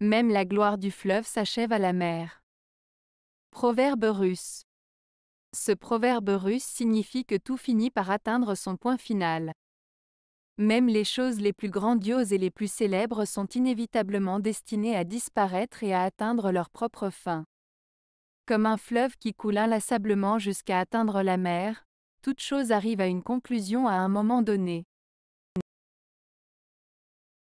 Même la gloire du fleuve s'achève à la mer. Proverbe russe. Ce proverbe russe signifie que tout finit par atteindre son point final. Même les choses les plus grandioses et les plus célèbres sont inévitablement destinées à disparaître et à atteindre leur propre fin. Comme un fleuve qui coule inlassablement jusqu'à atteindre la mer, toute chose arrive à une conclusion à un moment donné.